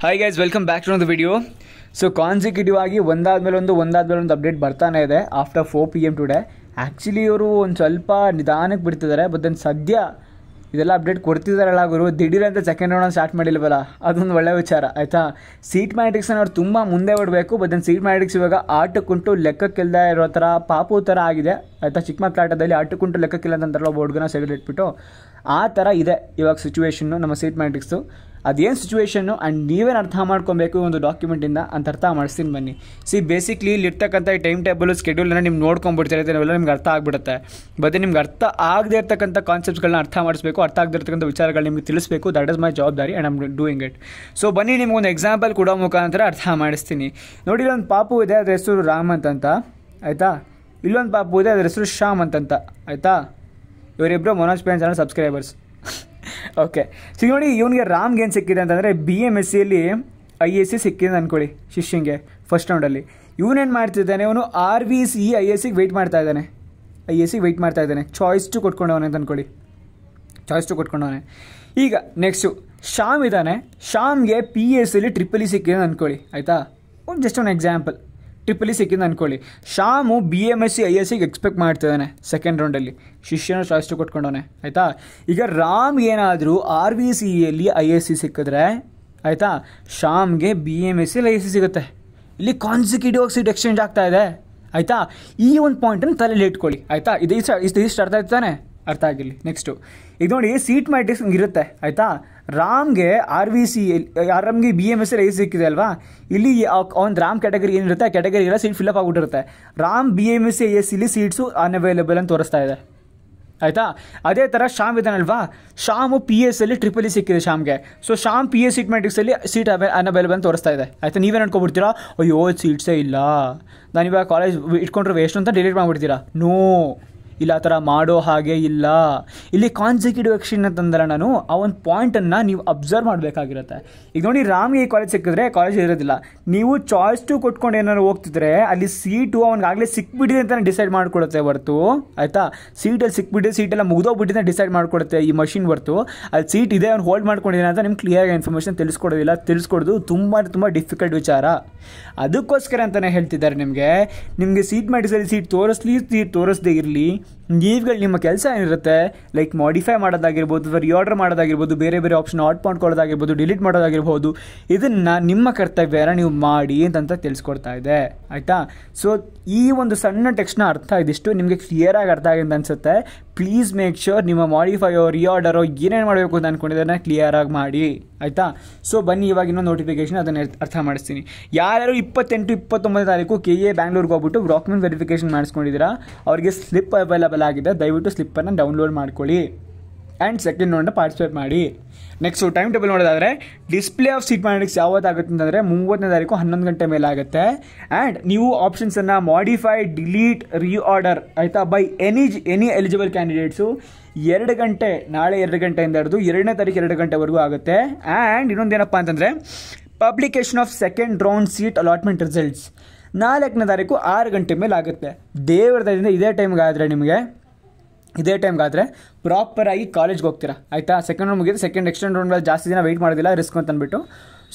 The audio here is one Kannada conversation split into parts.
Hi guys welcome back to ನ ವಿಡಿಯೋ ಸೊ ಕಾನ್ಸಿಕ್ಯೂಟಿವ್ ಆಗಿ ಮೇಲೆ ಒಂದು ಮೇಲೆ ಒಂದು ಅಪ್ಡೇಟ್ ಬರ್ತಾನೆ ಇದೆ after four P M today actually ಇವರು ಒಂದು ಸ್ವಲ್ಪ ನಿಧಾನಕ್ಕೆ ಬಿಡ್ತಿದ್ದಾರೆ ಬಟ್ ದೆನ್ ಸದ್ಯ ಇದೆಲ್ಲ ಅಪ್ಡೇಟ್ ಕೊಡ್ತಿದ್ದಾರಲ್ಲ ಗುರು ದಿಢೀರಂತ ಸೆಕೆಂಡ್ ರೌಂಡ್ ಸ್ಟಾರ್ಟ್ ಮಾಡಿಲ್ವಲ್ಲ ಅದೊಂದು ಒಳ್ಳೆ ವಿಚಾರ ಆಯಿತಾ ಸೀಟ್ ಮ್ಯಾಟ್ರಿಕ್ಸನ್ನು ಅವ್ರು ತುಂಬ ಮುಂದೆ ಬಿಡಬೇಕು ಬಟ್ ದೆನ್ ಸೀಟ್ ಮ್ಯಾಟ್ರಿಕ್ಸ್ ಇವಾಗ ಆಟಕ್ಕುಂಟು ಲೆಕ್ಕಕ್ಕಿಲ್ಲದೆ ಇರೋ ಥರ ಪಾಪು ಥರ ಆಗಿದೆ ಆಯಿತಾ ಚಿಕ್ಕ ಮಕ್ಕಳ ಆಟದಲ್ಲಿ ಆಟಕ್ಕುಂಟು ಲೆಕ್ಕಕ್ಕಿಲ್ಲ ಅಂತಂತಾರಲ್ಲ ಒಬ್ಬ ಹುಡುಗನ ಸೆಗಡಿಟ್ಬಿಟ್ಟು ಆ ಥರ ಇದೆ ಇವಾಗ ಸಿಚುವೇಶನ್ನು ನಮ್ಮ ಸೀಟ್ ಮ್ಯಾಟ್ರಿಕ್ಸು ಅದೇನು ಸಿಚುವೇಶನ್ನು ಆ್ಯಂಡ್ ನೀವೇನು ಅರ್ಥ ಮಾಡ್ಕೊಬೇಕು ಒಂದು ಡಾಕ್ಯುಮೆಂಟಿಂದ ಅಂತ ಅರ್ಥ ಮಾಡಿಸ್ತೀನಿ ಬನ್ನಿ ಸಿ ಬೇಸಿಕ್ಲಿ ಇಲ್ಲಿರ್ತಕ್ಕಂಥ ಈ ಟೈಮ್ ಟೇಬಲ್ ಸ್ಕೆಡ್ಯೂಲನ್ನು ನಿಮ್ಗೆ ನೋಡ್ಕೊಂಡ್ಬಿಡ್ತಾರೆ ನಾವೆಲ್ಲ ನಿಮ್ಗೆ ಅರ್ಥ ಆಗ್ಬಿಡುತ್ತೆ ಬಟ್ ನಿಮ್ಗೆ ಅರ್ಥ ಆಗದೇ ಇರ್ತಕ್ಕಂಥ ಕಾನ್ಸೆಪ್ಟ್ಸ್ಗಳನ್ನ ಅರ್ಥ ಮಾಡಿಸ್ಬೇಕು ಅರ್ಥ ಆಗದಿರ್ತಕ್ಕಂಥ ವಿಚಾರಗಳು ನಿಮಗೆ ತಿಳಿಸಬೇಕು ದಟ್ ಇಸ್ ಮೈ ಜವಾಬ್ದಾರಿ and am doing it so ಬನ್ನಿ ನಿಮ್ಗೊಂದು ಎಕ್ಸಾಂಪಲ್ ಕೂಡ ಮುಖಾಂತರ ಅರ್ಥ ಮಾಡಿಸ್ತೀನಿ ನೋಡಿ ಇಲ್ಲೊಂದು ಪಾಪು ಇದೆ ಅದ್ರ ಹೆಸರು ರಾಮ್ ಅಂತಂತ ಆಯಿತಾ ಇಲ್ಲೊಂದು ಪಾಪು ಇದೆ ಅದ್ರ ಹೆಸರು ಶ್ಯಾಮ್ ಅಂತಂತ ಆಯಿತಾ ಇವರಿಬ್ಬರು ಮನೋಜ್ ಪೇನ್ ಚಾನಲ್ ಸಬ್ಸ್ಕ್ರೈಬರ್ಸ್ ಓಕೆ ಸೊ ನೋಡಿ ಇವನಿಗೆ ರಾಮ್ಗೆ ಏನು ಸಿಕ್ಕಿದೆ ಅಂತಂದರೆ ಬಿ ಎಮ್ ಎಸ್ ಸಿಯಲ್ಲಿ ಐ ಎಸ್ ಸಿ ಸಿಕ್ಕಿದೆ ಅಂದ್ಕೊಳ್ಳಿ ಶಿಷ್ಯಂಗೆ ಫಸ್ಟ್ ರೌಂಡಲ್ಲಿ ಇವನೇನು ಮಾಡ್ತಿದ್ದಾನೆ ಇವನು R V C I S ಸಿಗೆ ವೆಯ್ಟ್ ಮಾಡ್ತಾ ಇದ್ದಾನೆ ಐ ಎಸ್ ಸಿ ವೆಯ್ಟ್ ಮಾಡ್ತಾ ಇದ್ದಾನೆ ಚಾಯ್ಸ್ ಟು ಕೊಟ್ಕೊಂಡವನೆ ಅಂತ ಅಂದ್ಕೊಳ್ಳಿ ಚಾಯ್ಸ್ ಟು ಕೊಟ್ಕೊಂಡವನೆ ಈಗ ನೆಕ್ಸ್ಟು ಶ್ಯಾಮ್ ಇದ್ದಾನೆ ಶ್ಯಾಮ್ಗೆ ಪಿ ಎಸ್ ಸಿಲಿ ಟ್ರಿಪಲ್ ಇ ಸಿಕ್ಕಿದೆ ಅಂದ್ಕೊಳ್ಳಿ ಆಯಿತಾ ಒಂದು ಜಸ್ಟ್ ಒನ್ ಎಕ್ಸಾಂಪಲ್ ಟ್ರಿಪಲಿ ಸಿಕ್ಕಿಂದ ಅಂದ್ಕೊಳ್ಳಿ Shamu B M S C I S ಸಿಗೆ ಎಕ್ಸ್ಪೆಕ್ಟ್ ಮಾಡ್ತಿದ್ದಾನೆ ಸೆಕೆಂಡ್ ರೌಂಡಲ್ಲಿ ಶಿಷ್ಯನ ಚಾಯ್ಸ್ ಕೊಟ್ಕೊಂಡವನೆ ಆಯಿತಾ ಈಗ ರಾಮ್ ಏನಾದರೂ ಆರ್ ಬಿ ಸಿ ಎಲ್ಲಿ e ಐ ಎಸ್ ಸಿ ಸಿಕ್ಕಿದ್ರೆ ಆಯಿತಾ ಶಾಮ್ಗೆ ಬಿ ಎಮ್ ಎಸ್ ಸಿಲಿ ಐ ಎಸ್ ಸಿ ಸಿಗುತ್ತೆ ಇಲ್ಲಿ ಕಾನ್ಸಿಕ್ಯೂಟಿವ್ ಸೀಟ್ ಎಕ್ಸ್ಚೇಂಜ್ ಆಗ್ತಾ ಇದೆ ಆಯಿತಾ ಈ ಒಂದು ಪಾಯಿಂಟನ್ನು ತಲೆಯಲ್ಲಿ ಇಟ್ಕೊಳ್ಳಿ ಆಯಿತಾ ಇದು ಇಷ್ಟು ಇಷ್ಟು ಅರ್ಥ ಆಗ್ತಾನೆ ಅರ್ಥ ಆಗಿರಲಿ ನೆಕ್ಸ್ಟು ಈಗ ನೋಡಿ ಸೀಟ್ ಮ್ಯಾಟ್ರಿಕ್ಸ್ ಇರುತ್ತೆ ಆಯಿತಾ ರಾಮ್ಗೆ ಆರ್ ವಿ ಸಿ ಆರ್ ರಾಮ್ಗೆ ಬಿ ಎಮ್ ಎಸ್ ರೈಸ್ ಸಿಕ್ಕಿದೆ ಅಲ್ವಾ ಇಲ್ಲಿ ಒಂದು ರಾಮ್ ಕ್ಯಾಟಗರಿ ಏನಿರುತ್ತೆ ಆ ಕ್ಯಾಟಗರಿ ಎಲ್ಲ ಸೀಟ್ ಫಿಲ್ಅಪ್ ಆಗಿಬಿಟ್ಟಿರುತ್ತೆ Ram B M S S ಇಲ್ಲಿ ಸೀಟ್ಸು ಅನ್ಅವೈಲೇಬಲ್ ಅಂತ ತೋರಿಸ್ತಾ ಇದೆ ಆಯಿತಾ ಅದೇ ಥರ ಶಾಮ್ ಇದ್ದಾನಲ್ವಾ ಶಾಮು ಪಿ ಎಸ್ ಅಲ್ಲಿ ಟ್ರಿಪಲ್ ಇ e ಸಿಕ್ಕಿದೆ ಶಾಮ್ಗೆ so Shyam P S seat ಮ್ಯಾಟ್ರಿಕ್ಸಲ್ಲಿ ಸೀಟ್ ಅವೈ ಅನ್ಅವೈಲೇಬಲ್ ಅಂತ ತೋರಿಸ್ತಾ ಇದೆ ಆಯಿತಾ ನೀವೇನು ಅನ್ಕೊಬಿಡ್ತೀರಾ ಅಯ್ಯೋ ಸೀಟ್ಸೇ ಇಲ್ಲ ನಾನು ಇವಾಗ ಕಾಲೇಜ್ ಇಟ್ಕೊಂಡ್ರೆ ವೇಸ್ಟ್ ಅಂತ ಡಿಲೀಟ್ ಮಾಡಿಬಿಡ್ತೀರಾ ನೋ ಇಲ್ಲ ಆ ಥರ ಮಾಡೋ ಹಾಗೆ ಇಲ್ಲ ಇಲ್ಲಿ ಕಾನ್ಸಿಕ್ಯೂಟಿವ್ ಆ್ಯಕ್ಷನ್ ಅಂತಂದ್ರೆ ನಾನು ಆ ಒಂದು ಪಾಯಿಂಟನ್ನು ನೀವು ಅಬ್ಸರ್ವ್ ಮಾಡಬೇಕಾಗಿರುತ್ತೆ ಈಗ ನೋಡಿ ರಾಮ್ಗೆ ಈ ಕಾಲೇಜ್ ಸಿಕ್ಕಿದ್ರೆ ಕಾಲೇಜ್ ಇರೋದಿಲ್ಲ ನೀವು ಚಾಯ್ಸ್ ಟು ಕೊಟ್ಕೊಂಡು ಏನಾದ್ರು ಹೋಗ್ತಿದ್ರೆ ಅಲ್ಲಿ ಸೀಟು ಅವ್ನಿಗಾಗಲೇ ಸಿಕ್ಬಿಟ್ಟಿದೆ ಅಂತ ಡಿಸೈಡ್ ಮಾಡ್ಕೊಡುತ್ತೆ ಹೊರ್ತು ಆಯಿತಾ ಸೀಟಲ್ಲಿ ಸಿಕ್ಬಿಟ್ಟಿದೆ ಸೀಟೆಲ್ಲ ಮುಗಿದೋಗ್ಬಿಟ್ಟಿದೆ ಡಿಸೈಡ್ ಮಾಡ್ಕೊಡುತ್ತೆ ಈ ಮಷಿನ್ ಹೊರ್ತು ಅಲ್ಲಿ ಸೀಟ್ ಇದೆ ಅವ್ನು ಹೋಲ್ಡ್ ಮಾಡ್ಕೊಂಡಿದ್ದಾನೆ ಅಂತ ನಿಮ್ಗೆ ಕ್ಲಿಯರ್ ಇನ್ಫಾರ್ಮೇಷನ್ ತಿಳಿಸ್ಕೊಡೋದಿಲ್ಲ ತಿಳಿಸ್ಕೊಡೋದು ತುಂಬ ತುಂಬ ಡಿಫಿಕಲ್ಟ್ ವಿಚಾರ ಅದಕ್ಕೋಸ್ಕರ ಅಂತಲೇ ಹೇಳ್ತಿದ್ದಾರೆ ನಿಮಗೆ ನಿಮಗೆ ಸೀಟ್ ಮಾಡಿಸಲಿ ಸೀಟ್ ತೋರಿಸ್ಲಿ ಸೀಟ್ ತೋರಿಸದೇ ಇರಲಿ things. ನೀವುಗಳು ನಿಮ್ಮ ಕೆಲಸ ಏನಿರುತ್ತೆ ಲೈಕ್ ಮಾಡಿಫೈ ಮಾಡೋದಾಗಿರ್ಬೋದು ರಿಆರ್ಡರ್ ಮಾಡೋದಾಗಿರ್ಬೋದು ಬೇರೆ ಬೇರೆ ಆಪ್ಷನ್ ಆಟ್ ಮಾಡ್ಕೊಳ್ಳೋದಾಗಿರ್ಬೋದು ಡಿಲೀಟ್ ಮಾಡೋದಾಗಿರ್ಬೋದು ಇದನ್ನು ನಿಮ್ಮ ಕರ್ತವ್ಯ ಎಲ್ಲ ನೀವು ಮಾಡಿ ಅಂತ ತಿಳಿಸ್ಕೊಡ್ತಾ ಇದೆ ಆಯಿತಾ ಸೊ ಈ ಒಂದು ಸಣ್ಣ ಟೆಕ್ಸ್ಟ್ನ ಅರ್ಥ ಇದಿಷ್ಟು ನಿಮಗೆ ಕ್ಲಿಯರಾಗಿ ಅರ್ಥ ಆಗಿದೆ ಅನಿಸುತ್ತೆ ಪ್ಲೀಸ್ ಮೇಕ್ ಶೋರ್ ನಿಮ್ಮ ಮಾಡಿಫೈಯೋ ರಿಆರ್ಡರೋ ಏನೇನು ಮಾಡಬೇಕು ಅಂತ ಕ್ಲಿಯರ್ ಕ್ಲಿಯರಾಗಿ ಮಾಡಿ ಆಯಿತಾ ಸೊ ಬನ್ನಿ ಇವಾಗ ಇನ್ನೊಂದು ನೋಟಿಫಿಕೇಷನ್ ಅದನ್ನು ಅರ್ಥ ಮಾಡಿಸ್ತೀನಿ ಯಾರ್ಯಾರು ಇಪ್ಪತ್ತೆಂಟು ಇಪ್ಪತ್ತೊಂಬತ್ತು ತಾರೀಕು ಕೆ ಎ ಬ್ಯಾಂಗ್ಳೂರ್ಗೆ ಹೋಗ್ಬಿಟ್ಟು ಡಾಕ್ಯುಮೆಂಟ್ ವೆರಿಫಿಕೇಷನ್ ಮಾಡಿಸ್ಕೊಂಡಿದ್ದೀರಾ ಅವರಿಗೆ ಸ್ಲಿಪ್ ಅವೈಲಬಲ್ ಅವೈಲೇಬಲ್ ಆಗಿದೆ ದಯವಿಟ್ಟು ಸ್ಲಿಪ್ಪನ್ನು ಡೌನ್ಲೋಡ್ ಮಾಡ್ಕೊಳ್ಳಿ ಆ್ಯಂಡ್ ಸೆಕೆಂಡ್ ನೋಡನ್ನ ಪಾರ್ಟಿಸಿಪೇಟ್ ಮಾಡಿ ನೆಕ್ಸ್ಟು ಟೈಮ್ ಟೇಬಲ್ ನೋಡೋದಾದರೆ ಡಿಸ್ಪ್ಲೇ ಆಫ್ ಸೀಟ್ ಮ್ಯಾಟ್ರಿಕ್ಸ್ ಯಾವತ್ತಾಗುತ್ತೆ ಅಂತಂದರೆ ಮೂವತ್ತನೇ ತಾರೀಕು ಹನ್ನೊಂದು ಗಂಟೆ ಮೇಲೆ ಆಗುತ್ತೆ ಆ್ಯಂಡ್ ನೀವು ಆಪ್ಷನ್ಸನ್ನು ಮಾಡಿಫೈ ಡಿಲೀಟ್ ರೀಆರ್ಡರ್ ಆಯಿತಾ by any any eligible candidates ಎರಡು ಗಂಟೆ ನಾಳೆ ಎರಡು ಗಂಟೆಯಿಂದ ಹಿಡಿದು ಎರಡನೇ ತಾರೀಕು ಎರಡು ಗಂಟೆವರೆಗೂ ಆಗುತ್ತೆ ಆ್ಯಂಡ್ ಇನ್ನೊಂದು ಏನಪ್ಪ ಅಂತಂದರೆ publication of second round seat allotment results ನಾಲ್ಕನೇ ತಾರೀಕು ಆರು ಗಂಟೆ ಮೇಲೆ ಆಗುತ್ತೆ ದೇವರ ದಯದಿಂದ ಇದೇ ಟೈಮ್ಗೆ ಆದರೆ ನಿಮಗೆ ಇದೇ ಟೈಮ್ಗಾದರೆ ಪ್ರಾಪರಾಗಿ ಕಾಲೇಜ್ಗೆ ಹೋಗ್ತೀರಾ ಆಯಿತಾ ಸೆಕೆಂಡ್ ರೌಂಡ್ ಮುಗಿದು ಸೆಕೆಂಡ್ ಎಕ್ಸ್ಟೆಂಡ್ ಮೇಲೆ ಜಾಸ್ತಿ ದಿನ ವೆಯ್ಟ್ ಮಾಡೋದಿಲ್ಲ ರಿಸ್ಕ್ ಅಂತ ಅಂದ್ಬಿಟ್ಟು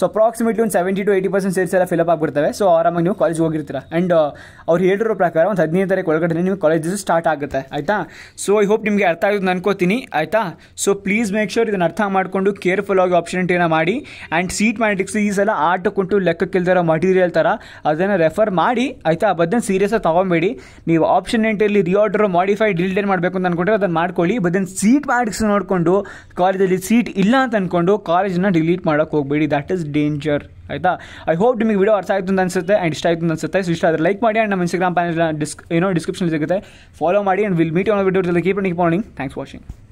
ಸೊ ಅಪ್ರಾಕ್ಸಿಮೇಟ್ಲಿ ಒಂದು seventy to eighty percent seats ಎಲ್ಲ ಫಿಲಪ್ ಆಗಿಬಿಡ್ತವೆ ಸೊ ಆರಾಮಾಗಿ ನೀವು ಕಾಲೇಜ್ ಹೋಗಿರ್ತೀರ ಆ್ಯಂಡ್ uh, ಅವ್ರು ಹೇಳಿರೋ ಪ್ರಕಾರ ಒಂದು ಹದಿನೈದು ತಾರೀಕು ಒಳಗಡೆ ನಿಮ್ಮ ಕಾಲೇಜಸ್ ಸ್ಟಾರ್ಟ್ ಆಗುತ್ತೆ ಆಯಿತಾ ಸೊ ಐ ಹೋಪ್ ನಿಮಗೆ ಅರ್ಥ ಆಗುತ್ತೆ ಅನ್ಕೋತೀನಿ ಆಯಿತಾ ಸೊ ಪ್ಲೀಸ್ ಮೇಕ್ ಶೋರ್ ಇದನ್ನು ಅರ್ಥ ಮಾಡಿಕೊಂಡು ಕೇರ್ಫುಲ್ ಆಗಿ ಆಪ್ಷನ್ ಆಪ್ಷನಿಟಿನ ಮಾಡಿ ಆ್ಯಂಡ್ ಸೀಟ್ ಮ್ಯಾಟಿಕ್ಸ್ ಈ ಸಲ ಕೊಟ್ಟು ಲೆಕ್ಕಕ್ಕಿಲ್ದಿರೋ ಮಟೀರಿಯಲ್ ಥರ ಅದನ್ನು ರೆಫರ್ ಮಾಡಿ ಆಯಿತಾ ಅದನ್ನು ಸೀರಿಯಸ್ಸಾಗಿ ತೊಗೊಂಬೇಡಿ ನೀವು ಆಪ್ಷನ್ ಎಂಟಲ್ಲಿ ರಿಆರ್ಡರ್ ಮಾಡಿಫೈ ಡಿಲ್ಟೇನ್ ಮಾಡಬೇಕು ಅಂತ ಅಂದ್ಕೊಂಡ್ರೆ ಅದನ್ನು ಮಾಡ್ಕೊಳ್ಳಿ ಬದನ್ ಸೀಟ್ ಮ್ಯಾಟ್ರಿಕ್ಸ್ ನೋಡಿಕೊಂಡು ಕಾಲೇಜಲ್ಲಿ ಸೀಟ್ ಇಲ್ಲ ಅಂತ ಅಂದ್ಕೊಂಡು ಕಾಲೇಜನ್ನ ಡಿಲೀಟ್ ಮಾಡೋಕ್ಕೆ ಹೋಗಬೇಡಿ ದಟ್ ಇಸ್ ಡೇಂಜರ್ ಆಯಿತಾ ಐ ಹೋಪ್ ನಿಮಗೆ ವಿಡಿಯೋ ಅರ್ಥ ಆಯ್ತು ಅಂತ ಅನಿಸುತ್ತೆ ಆ್ಯಂಡ್ ಇಷ್ಟ ಆಯಿತು ಅಂತ ಅನಿಸುತ್ತೆ ಸೊ ಇಷ್ಟ ಆದರೆ ಲೈಕ್ ಮಾಡಿ ಆ್ಯಂಡ್ ನಮ್ಮ ಇನ್ಸ್ಟಾಗ್ರಾಮ್ ಪ್ಯಾನಲ್ ಡಿಸ್ ಏನೋ ಡಿಸ್ಕ್ರಿಪ್ಷನ್ ಸಿಗುತ್ತೆ ಫಾಲೋ ಮಾಡಿ and will meet on video keep keep morning thanks watching